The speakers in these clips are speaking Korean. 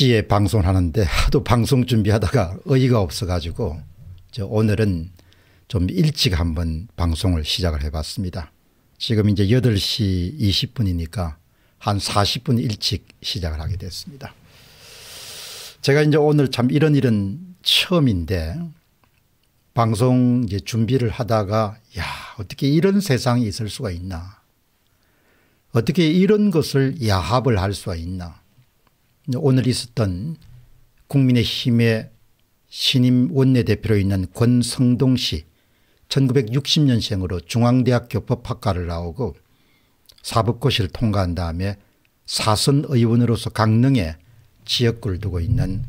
1시에 방송을 하는데 하도 방송 준비하다가 어이가 없어가지고 저 오늘은 좀 일찍 한번 방송을 시작을 해봤습니다. 지금 이제 8시 20분이니까 한 40분 일찍 시작을 하게 됐습니다. 제가 이제 오늘 참 이런 일은 처음인데 방송 이제 준비를 하다가 야 어떻게 이런 세상이 있을 수가 있나 어떻게 이런 것을 야합을 할 수가 있나 오늘 있었던 국민의힘의 신임 원내대표로 있는 권성동 씨 1960년생으로 중앙대학교 법학과를 나오고 사법고시를 통과한 다음에 사선 의원으로서 강릉에 지역구를 두고 있는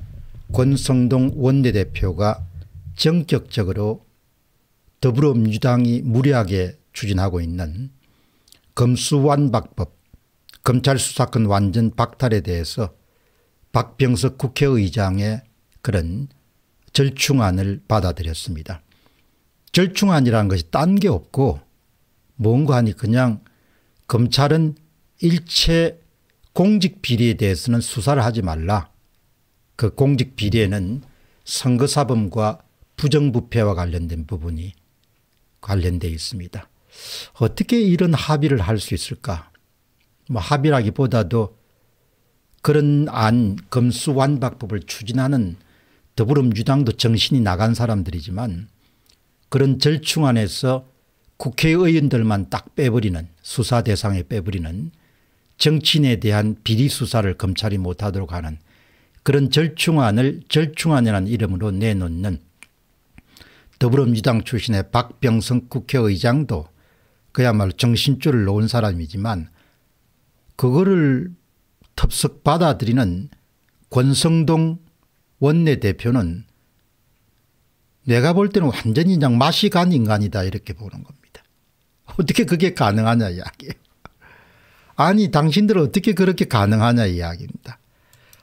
권성동 원내대표가 전격적으로 더불어민주당이 무리하게 추진하고 있는 검수완박법 검찰 수사권 완전 박탈에 대해서 박병석 국회의장의 그런 절충안을 받아들였습니다. 절충안이라는 것이 딴 게 없고 뭔가 하니 그냥 검찰은 일체 공직 비리에 대해서는 수사를 하지 말라. 그 공직 비리에는 선거사범과 부정부패와 관련된 부분이 관련되어 있습니다. 어떻게 이런 합의를 할 수 있을까? 뭐 합의라기보다도 그런 안 검수완박법을 추진하는 더불어민주당도 정신이 나간 사람들이지만 그런 절충 안에서 국회의원들만 딱 빼버리는 수사 대상에 빼버리는 정치인에 대한 비리 수사를 검찰이 못하도록 하는 그런 절충안을 절충안이라는 이름으로 내놓는 더불어민주당 출신의 박병석 국회의장도 그야말로 정신줄을 놓은 사람이지만 그거를 덥석 받아들이는 권성동 원내대표는 내가 볼 때는 완전히 그냥 맛이 간 인간이다 이렇게 보는 겁니다. 어떻게 그게 가능하냐 이야기예요. 아니 당신들 어떻게 그렇게 가능하냐 이야기입니다.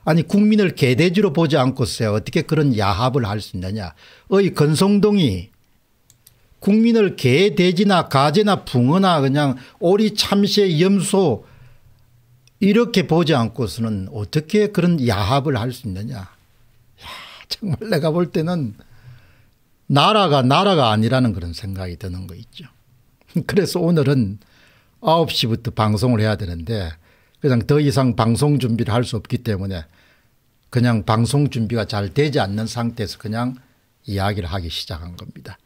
아니 국민을 개돼지로 보지 않고서야 어떻게 그런 야합을 할 수 있느냐. 어이 건성동이 국민을 개돼지나 가재나 붕어나 그냥 오리 참새 염소 이렇게 보지 않고서는 어떻게 그런 야합을 할 수 있느냐. 야, 정말 내가 볼 때는 나라가 나라가 아니라는 그런 생각이 드는 거 있죠. 그래서 오늘은 9시부터 방송을 해야 되는데 그냥 더 이상 방송 준비를 할 수 없기 때문에 그냥 방송 준비가 잘 되지 않는 상태에서 그냥 이야기를 하기 시작한 겁니다.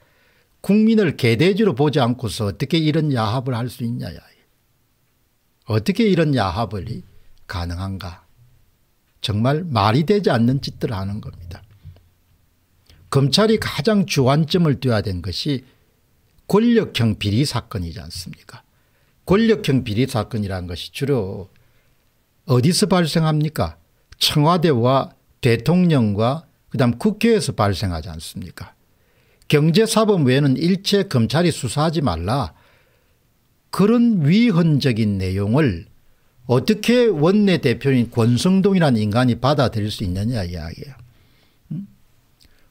국민을 개돼지로 보지 않고서 어떻게 이런 야합을 할 수 있냐. 야. 어떻게 이런 야합을 가능한가. 정말 말이 되지 않는 짓들을 하는 겁니다. 검찰이 가장 주안점을 둬야 된 것이 권력형 비리 사건이지 않습니까? 권력형 비리 사건이라는 것이 주로 어디서 발생합니까? 청와대와 대통령과 그다음 국회에서 발생하지 않습니까? 경제사범 외에는 일체 검찰이 수사하지 말라 그런 위헌적인 내용을 어떻게 원내대표인 권성동이라는 인간이 받아들일 수 있느냐 이야기예요.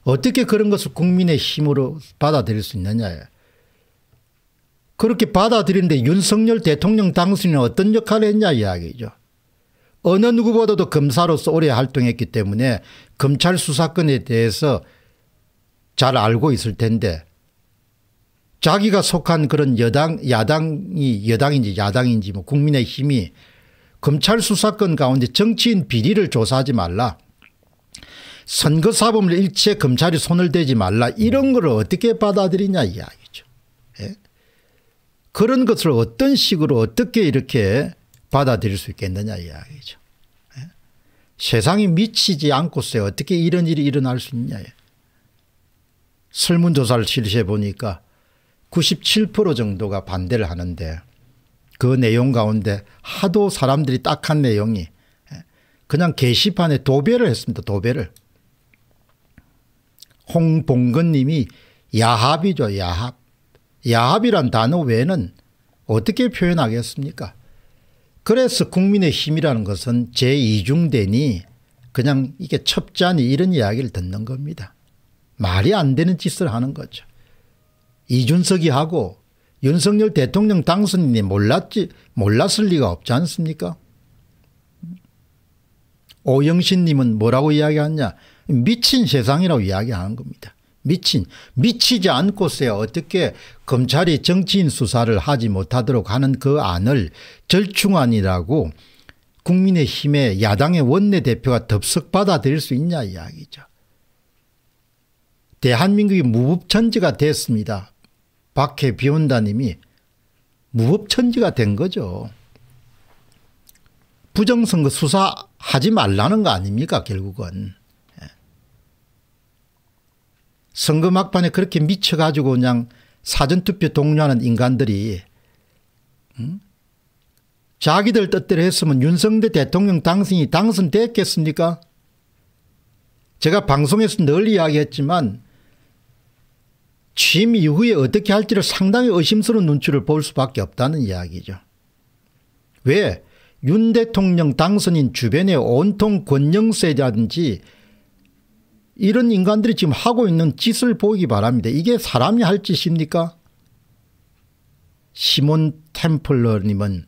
어떻게 그런 것을 국민의 힘으로 받아들일 수 있느냐. 그렇게 받아들이는데 윤석열 대통령 당선인은 어떤 역할을 했냐 이야기죠. 어느 누구보다도 검사로서 오래 활동했기 때문에 검찰 수사권에 대해서 잘 알고 있을 텐데 자기가 속한 그런 여당, 야당이 여당인지 야당인지 뭐 국민의 힘이 검찰 수사권 가운데 정치인 비리를 조사하지 말라. 선거사범을 일체 검찰이 손을 대지 말라. 이런 걸 음. 어떻게 받아들이냐 이야기죠. 예? 그런 것을 어떤 식으로 어떻게 이렇게 받아들일 수 있겠느냐 이야기죠. 예? 세상이 미치지 않고서 어떻게 이런 일이 일어날 수 있냐. 예? 설문조사를 실시해 보니까 97% 정도가 반대를 하는데 그 내용 가운데 하도 사람들이 딱 한 내용이 그냥 게시판에 도배를 했습니다. 도배를. 홍봉근 님이 야합이죠. 야합. 야합이란 단어 외에는 어떻게 표현하겠습니까? 그래서 국민의 힘이라는 것은 제2중대니 그냥 이게 첩자니 이런 이야기를 듣는 겁니다. 말이 안 되는 짓을 하는 거죠. 이준석이 하고 윤석열 대통령 당선인이 몰랐지 몰랐을 리가 없지 않습니까? 오영신님은 뭐라고 이야기하냐 미친 세상이라고 이야기하는 겁니다. 미친 미치지 않고서야 어떻게 검찰이 정치인 수사를 하지 못하도록 하는 그 안을 절충안이라고 국민의힘의 야당의 원내대표가 덥석 받아들일 수 있냐 이야기죠. 대한민국이 무법천지가 됐습니다. 박해 비온다님이 무법천지가 된 거죠. 부정선거 수사하지 말라는 거 아닙니까 결국은. 예. 선거 막판에 그렇게 미쳐가지고 그냥 사전투표 독려하는 인간들이 음? 자기들 뜻대로 했으면 윤석대 대통령 당선이 당선됐겠습니까? 제가 방송에서 널 이야기했지만 취임 이후에 어떻게 할지를 상당히 의심스러운 눈치를 볼 수밖에 없다는 이야기죠. 왜? 윤 대통령 당선인 주변에 온통 권영세자든지 이런 인간들이 지금 하고 있는 짓을 보기 바랍니다. 이게 사람이 할 짓입니까? 시몬 템플러님은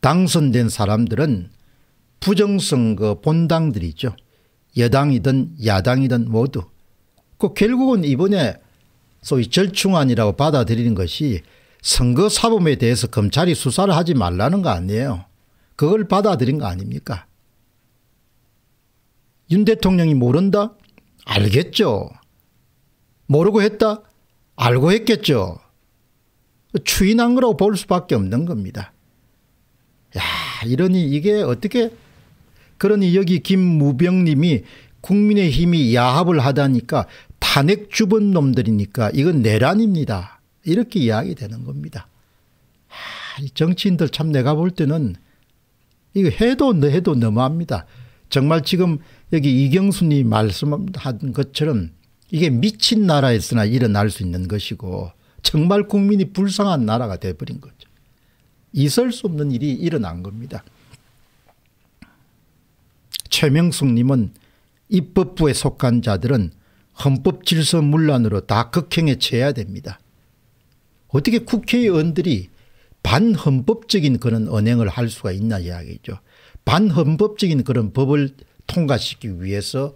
당선된 사람들은 부정선거 본당들이죠. 여당이든 야당이든 모두 그 결국은 이번에 소위 절충안이라고 받아들이는 것이 선거 사범에 대해서 검찰이 수사를 하지 말라는 거 아니에요. 그걸 받아들인 거 아닙니까? 윤 대통령이 모른다? 알겠죠. 모르고 했다? 알고 했겠죠. 추인한 거라고 볼 수밖에 없는 겁니다. 야, 이러니 이게 어떻게 그러니 여기 김무병님이 국민의힘이 야합을 하다니까 탄핵 주본 놈들이니까 이건 내란입니다. 이렇게 이야기되는 겁니다. 하, 이 정치인들 참 내가 볼 때는 이거 해도 해도 너무합니다. 정말 지금 여기 이경순이 말씀한 것처럼 이게 미친 나라에서나 일어날 수 있는 것이고 정말 국민이 불쌍한 나라가 돼버린 거죠. 있을 수 없는 일이 일어난 겁니다. 최명숙님은 입법부에 속한 자들은 헌법 질서 문란으로 다 극형에 처해야 됩니다. 어떻게 국회의원들이 반헌법적인 그런 언행을 할 수가 있나 이야기죠. 반헌법적인 그런 법을 통과시키기 위해서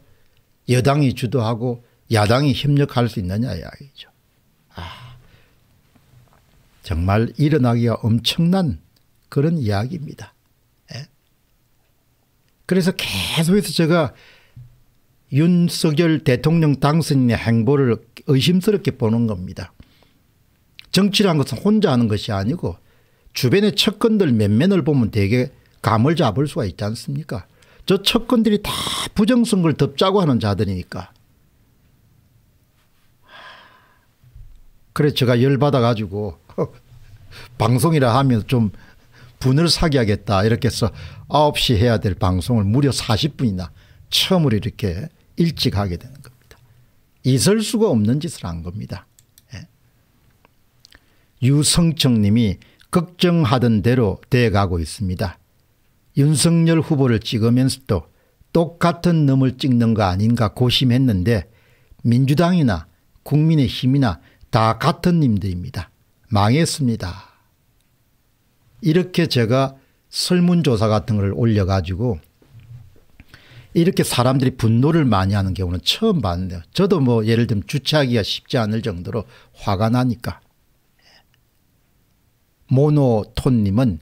여당이 주도하고 야당이 협력할 수 있느냐 이야기죠. 아, 정말 일어나기가 엄청난 그런 이야기입니다. 예? 그래서 계속해서 제가 윤석열 대통령 당선인의 행보를 의심스럽게 보는 겁니다. 정치란 것은 혼자 하는 것이 아니고 주변의 척건들 몇면을 보면 되게 감을 잡을 수가 있지 않습니까 저 척건들이 다 부정선거를 덮자고 하는 자들이니까 그래 제가 열받아 가지고 방송이라 하면 좀 분을 사기하겠다 이렇게 해서 9시 해야 될 방송을 무려 40분이나 처음으로 이렇게 일찍 하게 되는 겁니다. 있을 수가 없는 짓을 한 겁니다. 예. 유성청님이 걱정하던 대로 돼가고 있습니다. 윤석열 후보를 찍으면서도 똑같은 놈을 찍는 거 아닌가 고심했는데 민주당이나 국민의힘이나 다 같은 님들입니다. 망했습니다. 이렇게 제가 설문조사 같은 걸 올려가지고 이렇게 사람들이 분노를 많이 하는 경우는 처음 봤는데요. 저도 뭐 예를 들면 주차하기가 쉽지 않을 정도로 화가 나니까. 모노톤님은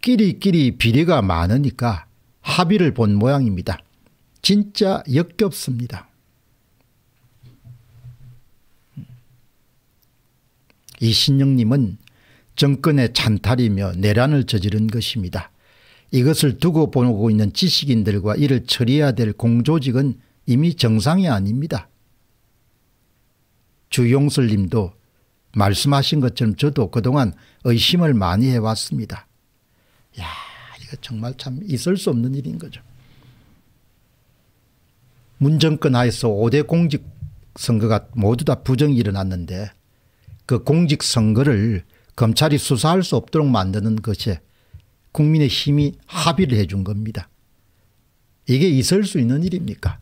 끼리끼리 비리가 많으니까 합의를 본 모양입니다. 진짜 역겹습니다. 이신영님은 정권의 찬탈이며 내란을 저지른 것입니다. 이것을 두고 보고 있는 지식인들과 이를 처리해야 될 공조직은 이미 정상이 아닙니다. 주용슬 님도 말씀하신 것처럼 저도 그동안 의심을 많이 해왔습니다. 야 이거 정말 참 있을 수 없는 일인 거죠. 문정권 하에서 5대 공직 선거가 모두 다 부정이 일어났는데 그 공직 선거를 검찰이 수사할 수 없도록 만드는 것이 국민의 힘이 합의를 해준 겁니다. 이게 있을 수 있는 일입니까?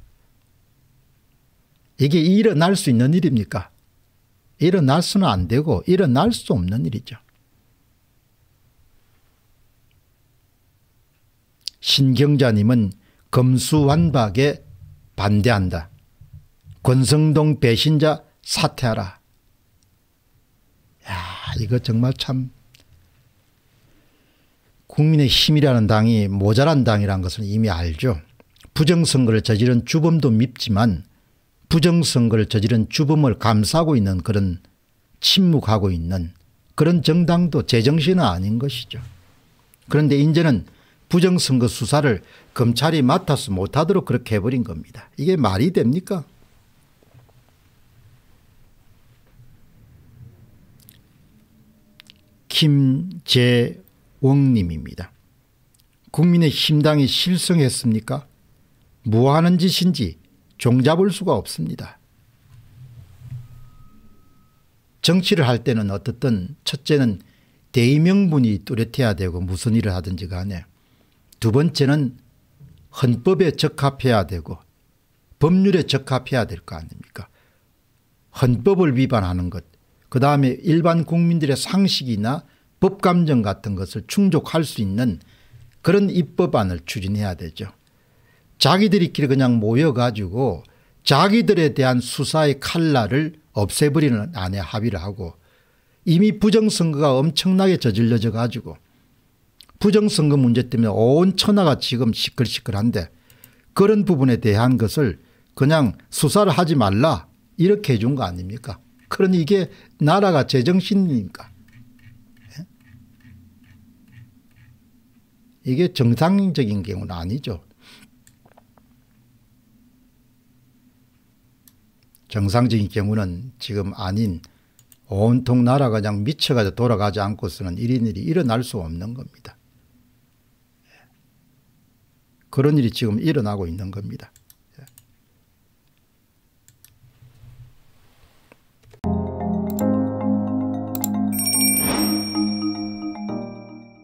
이게 일어날 수 있는 일입니까? 일어날 수는 안 되고 일어날 수 없는 일이죠. 신경자님은 검수완박에 반대한다. 권성동 배신자 사퇴하라. 야, 이거 정말 참 국민의 힘이라는 당이 모자란 당이라는 것을 이미 알죠. 부정선거를 저지른 주범도 밉지만 부정선거를 저지른 주범을 감싸고 있는 그런 침묵하고 있는 그런 정당도 제정신은 아닌 것이죠. 그런데 이제는 부정선거 수사를 검찰이 맡아서 못하도록 그렇게 해버린 겁니다. 이게 말이 됩니까? 김재 왕님입니다 국민의힘당이 실성했습니까? 뭐하는 짓인지 종잡을 수가 없습니다. 정치를 할 때는 어떻든 첫째는 대의명분이 뚜렷해야 되고 무슨 일을 하든지 간에 두 번째는 헌법에 적합해야 되고 법률에 적합해야 될 거 아닙니까 헌법을 위반하는 것그 다음에 일반 국민들의 상식이나 법감정 같은 것을 충족할 수 있는 그런 입법안을 추진해야 되죠. 자기들끼리 그냥 모여가지고 자기들에 대한 수사의 칼날을 없애버리는 안에 합의를 하고 이미 부정선거가 엄청나게 저질러져 가지고 부정선거 문제 때문에 온 천하가 지금 시끌시끌한데 그런 부분에 대한 것을 그냥 수사를 하지 말라 이렇게 해준 거 아닙니까 그런 이게 나라가 제정신입니까 이게 정상적인 경우는 아니죠. 정상적인 경우는 지금 아닌 온통 나라가 그냥 미쳐가지고 돌아가지 않고서는 이런 일이 일어날 수 없는 겁니다. 그런 일이 지금 일어나고 있는 겁니다.